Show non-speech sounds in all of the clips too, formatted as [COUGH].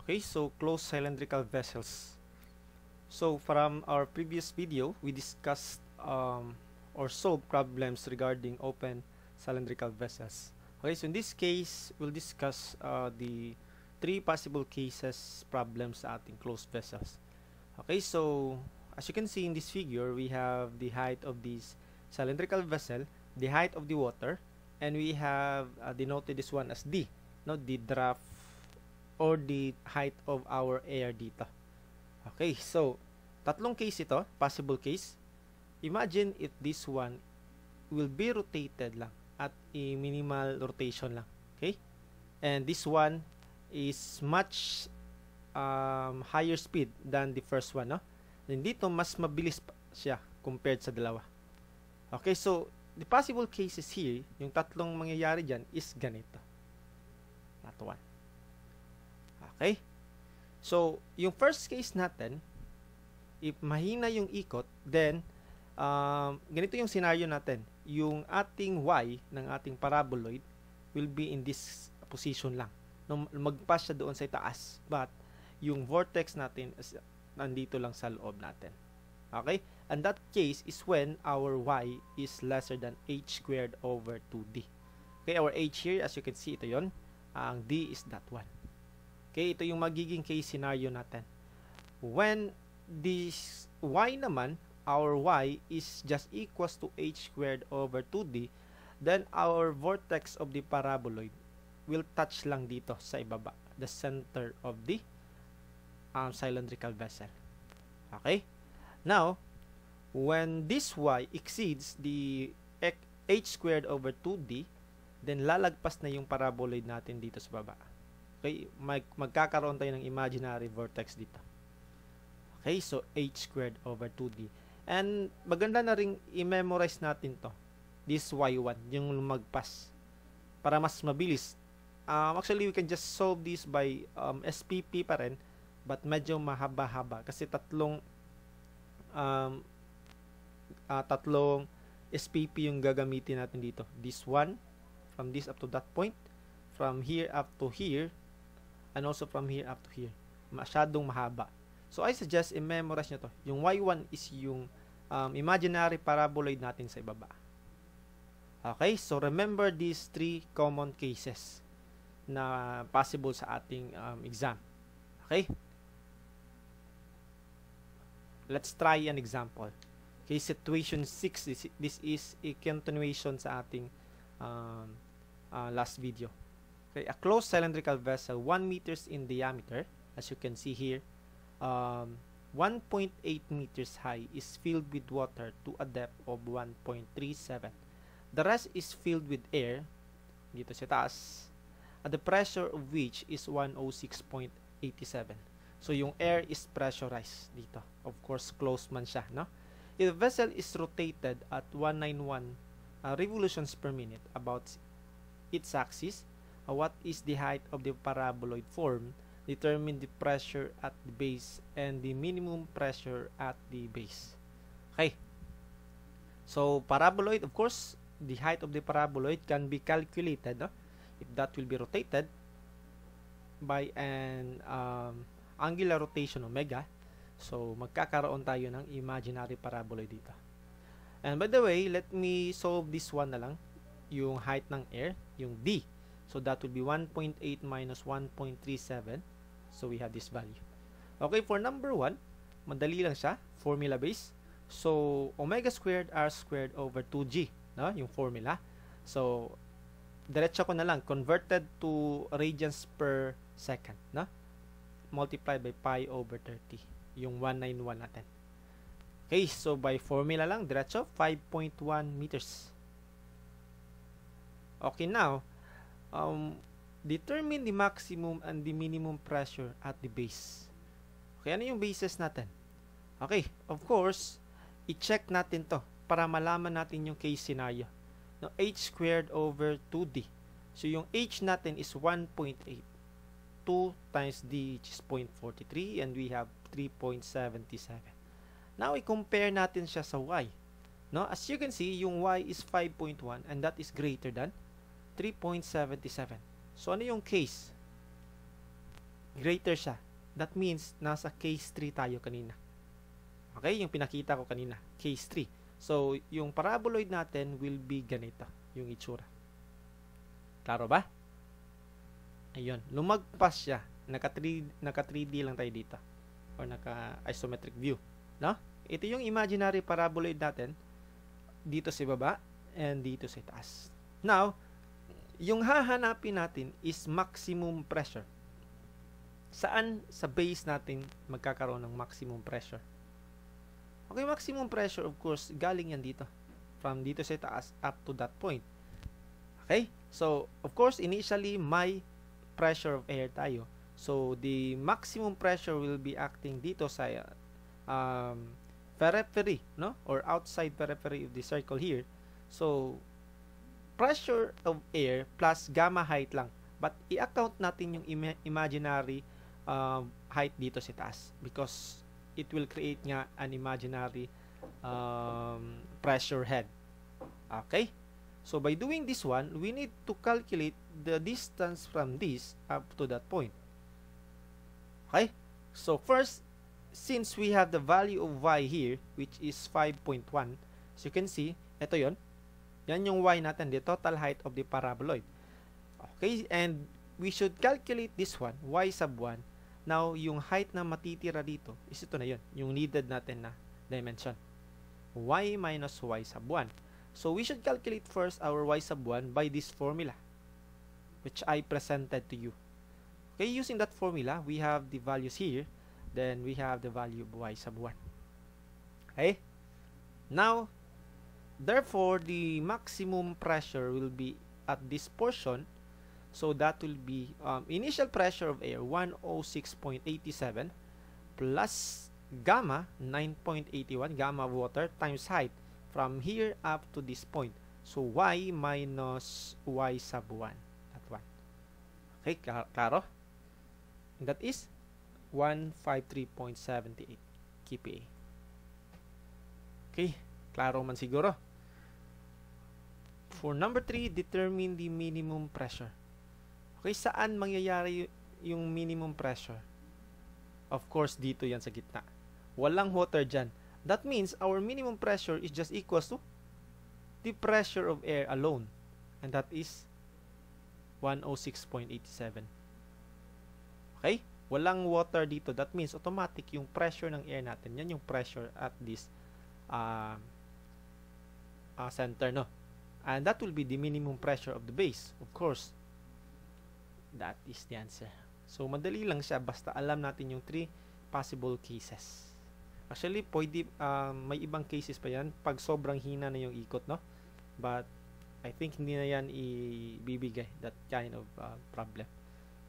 okay so closed cylindrical vessels so from our previous video we discussed um, or solved problems regarding open cylindrical vessels okay so in this case we'll discuss uh, the three possible cases problems at ating closed vessels okay so as you can see in this figure we have the height of this cylindrical vessel the height of the water and we have uh, denoted this one as D not the draft or the height of our air dito. Okay, so, tatlong case ito, possible case. Imagine if this one will be rotated lang at a minimal rotation lang. Okay? And this one is much um, higher speed than the first one. No? And dito, mas mabilis pa siya compared sa dalawa. Okay, so the possible cases here, yung tatlong mangyayari dyan is ganito. Not one. Okay? So, yung first case natin, if mahina yung ikot, then, um, ganito yung scenario natin. Yung ating y ng ating paraboloid will be in this position lang. Mag-pass siya doon sa taas. But, yung vortex natin is nandito lang sa loob natin. Okay? And that case is when our y is lesser than h squared over 2d. Okay, our h here, as you can see, ito yon Ang d is that one. Okay, ito yung magiging case scenario natin. When this y naman, our y is just equals to h squared over 2d, then our vortex of the paraboloid will touch lang dito sa ibaba, the center of the um, cylindrical vessel. Okay? Now, when this y exceeds the h squared over 2d, then lalagpas na yung paraboloid natin dito sa baba. Okay? Mag magkakaroon tayo ng imaginary vertex dito. Okay? So, h squared over 2d. And maganda na ring i-memorize natin to. This y1, yung lumagpas. Para mas mabilis. Um, actually, we can just solve this by um, SPP pa rin. But medyo mahaba-haba. Kasi tatlong um, uh, tatlong SPP yung gagamitin natin dito. This one, from this up to that point, from here up to here, and also from here up to here. Masyadong mahaba. So I suggest i-memorize nyo to. Yung y1 is yung um, imaginary paraboloid natin sa ibaba. Okay, so remember these three common cases na possible sa ating um, exam. Okay? Let's try an example. Okay, situation 6, this, is a continuation sa ating um, uh, last video. Okay, a closed cylindrical vessel 1 meters in diameter, as you can see here, um, 1.8 meters high is filled with water to a depth of 1.37. The rest is filled with air, dito sa taas, at the pressure of which is 106.87. So, yung air is pressurized dito. Of course, closed man siya, no? If the vessel is rotated at 191 uh, revolutions per minute about its axis, uh, what is the height of the paraboloid form, determine the pressure at the base and the minimum pressure at the base. Okay. So, paraboloid, of course, the height of the paraboloid can be calculated no? if that will be rotated by an um, angular rotation omega. So, magkakaroon tayo ng imaginary paraboloid dito. And by the way, let me solve this one na lang. Yung height ng air, yung D. So that will be 1.8 minus 1.37. So we have this value. Okay, for number 1, madali lang siya, formula base. So omega squared r squared over 2g, no? yung formula. So diretso ko na lang, converted to radians per second. No? Multiplied by pi over 30, yung 191 natin. Okay, so by formula lang, diretso, 5.1 meters. Okay, now, um, determine the maximum and the minimum pressure at the base. Okay, ano yung bases natin? Okay, of course, i-check natin to para malaman natin yung case scenario. No, h squared over 2d. So, yung h natin is 1.8. 2 times d, which is 0.43, and we have 3.77. Now, i-compare natin siya sa y. No, as you can see, yung y is 5.1, and that is greater than 3.77. So, ano yung case? Greater siya. That means, nasa case 3 tayo kanina. Okay? Yung pinakita ko kanina. Case 3. So, yung paraboloid natin will be ganito. Yung itsura. Klaro ba? Ayun. Lumagpas siya. Naka 3, naka 3D lang tayo dito. Or naka isometric view. No? Ito yung imaginary paraboloid natin. Dito sa baba and dito sa taas. Now, yung hahanapin natin is maximum pressure. Saan sa base natin magkakaroon ng maximum pressure? Okay, maximum pressure of course, galing yan dito. From dito sa taas up to that point. Okay? So, of course, initially may pressure of air tayo. So, the maximum pressure will be acting dito sa um, periphery, no? Or outside periphery of the circle here. So, pressure of air plus gamma height lang. But i-account natin yung im- imaginary uh, height dito sa taas because it will create nga an imaginary um, pressure head. Okay? So by doing this one, we need to calculate the distance from this up to that point. Okay? So first, since we have the value of y here, which is 5.1, so you can see, ito yon yan yung y natin, the total height of the paraboloid. Okay, and we should calculate this one, y sub 1. Now, yung height na matitira dito is ito na yun, yung needed natin na dimension. y minus y sub 1. So, we should calculate first our y sub 1 by this formula, which I presented to you. Okay, using that formula, we have the values here. Then, we have the value of y sub 1. Okay? Now, Therefore, the maximum pressure will be at this portion. So that will be um, initial pressure of air 106.87 plus gamma 9.81 gamma water times height from here up to this point. So y minus y sub 1 at 1. Okay, klaro? That is 153.78 kPa. Okay, claro man siguro. For number 3, determine the minimum pressure. Okay, saan mangyayari yung minimum pressure? Of course, dito yan sa gitna. Walang water dyan. That means our minimum pressure is just equals to the pressure of air alone. And that is 106.87. Okay? Walang water dito. That means automatic yung pressure ng air natin. Yan yung pressure at this uh, uh, center, no? And that will be the minimum pressure of the base, of course. That is the answer. So, madali lang siya basta alam natin yung three possible cases. Actually, pwede, uh, may ibang cases pa yan pag sobrang hina na yung ikot, no? But, I think hindi na yan ibibigay that kind of uh, problem.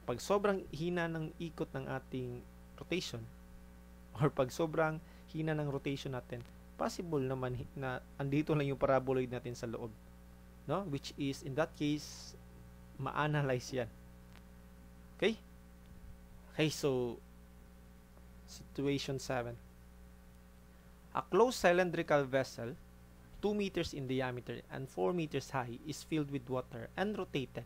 Pag sobrang hina ng ikot ng ating rotation [LAUGHS] or pag sobrang hina ng rotation natin, possible naman na andito lang yung paraboloid natin sa loob no which is in that case ma-analyze yan okay okay so situation 7 a closed cylindrical vessel 2 meters in diameter and 4 meters high is filled with water and rotated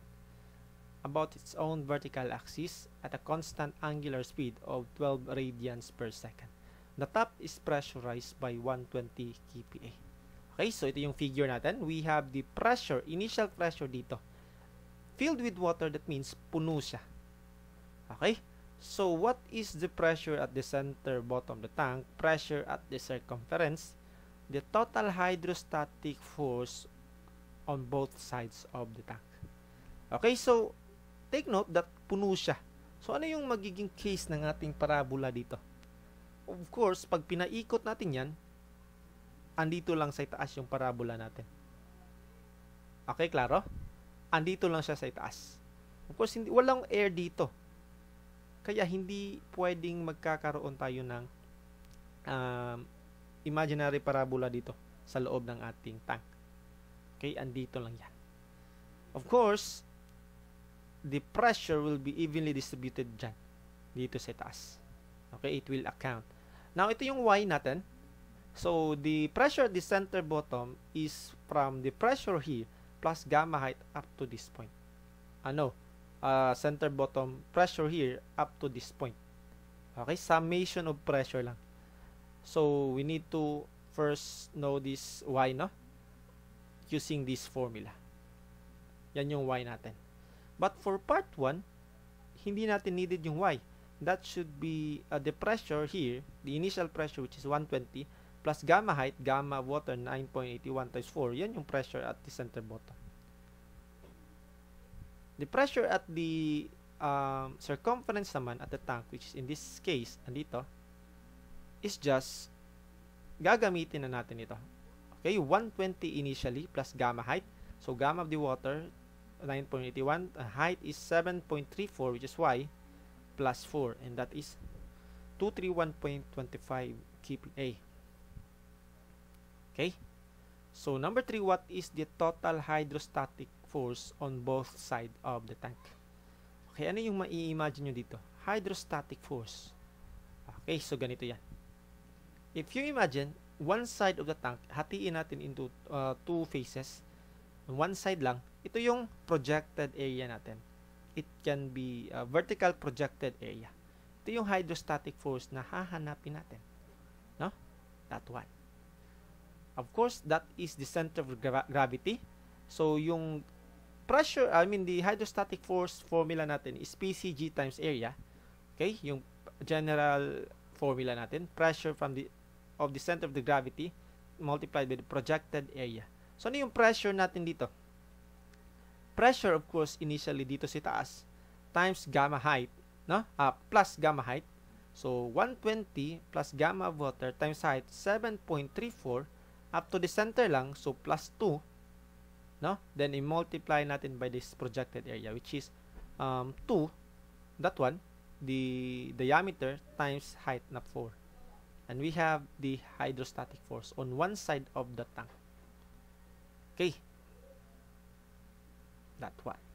about its own vertical axis at a constant angular speed of 12 radians per second. The top is pressurized by 120 kPa. Okay, so ito yung figure natin. We have the pressure, initial pressure dito. Filled with water, that means puno siya. Okay? So, what is the pressure at the center bottom of the tank? Pressure at the circumference. The total hydrostatic force on both sides of the tank. Okay, so take note that puno siya. So, ano yung magiging case ng ating parabola dito? Of course, pag pinaikot natin yan, andito lang sa itaas yung parabola natin. Okay, klaro? Andito lang siya sa itaas. Of course, hindi, walang air dito. Kaya hindi pwedeng magkakaroon tayo ng um, imaginary parabola dito sa loob ng ating tank. Okay, andito lang yan. Of course, the pressure will be evenly distributed dyan, dito sa taas. Okay, it will account. Now, ito yung y natin. So the pressure at the center bottom is from the pressure here plus gamma height up to this point. Ano? Uh, center bottom pressure here up to this point. Okay, summation of pressure lang. So we need to first know this y, no? Using this formula. Yan yung y natin. But for part 1, hindi natin needed yung y. That should be uh, the pressure here, the initial pressure which is 120 plus gamma height, gamma water 9.81 times 4. Yan yung pressure at the center bottom. The pressure at the um, circumference naman at the tank, which is in this case, andito, is just, gagamitin na natin ito. Okay, 120 initially plus gamma height. So, gamma of the water, 9.81. Uh, height is 7.34, which is y, plus 4. And that is 231.25 kPa. Okay? So number three, what is the total hydrostatic force on both side of the tank? Okay, ano yung mai-imagine nyo dito? Hydrostatic force. Okay, so ganito yan. If you imagine, one side of the tank, hatiin natin into uh, two phases. One side lang, ito yung projected area natin. It can be a vertical projected area. Ito yung hydrostatic force na hahanapin natin. No? That one. Of course, that is the center of gra- gravity. So, yung pressure, I mean, the hydrostatic force formula natin is PCG times area. Okay? Yung general formula natin, pressure from the of the center of the gravity multiplied by the projected area. So, ano yung pressure natin dito? Pressure, of course, initially dito sa si taas times gamma height, no? Uh, plus gamma height. So, 120 plus gamma of water times height, 7.34 up to the center lang, so plus 2, no? Then, i-multiply natin by this projected area, which is um, 2, that one, the diameter times height na 4. And we have the hydrostatic force on one side of the tank. Okay. That one.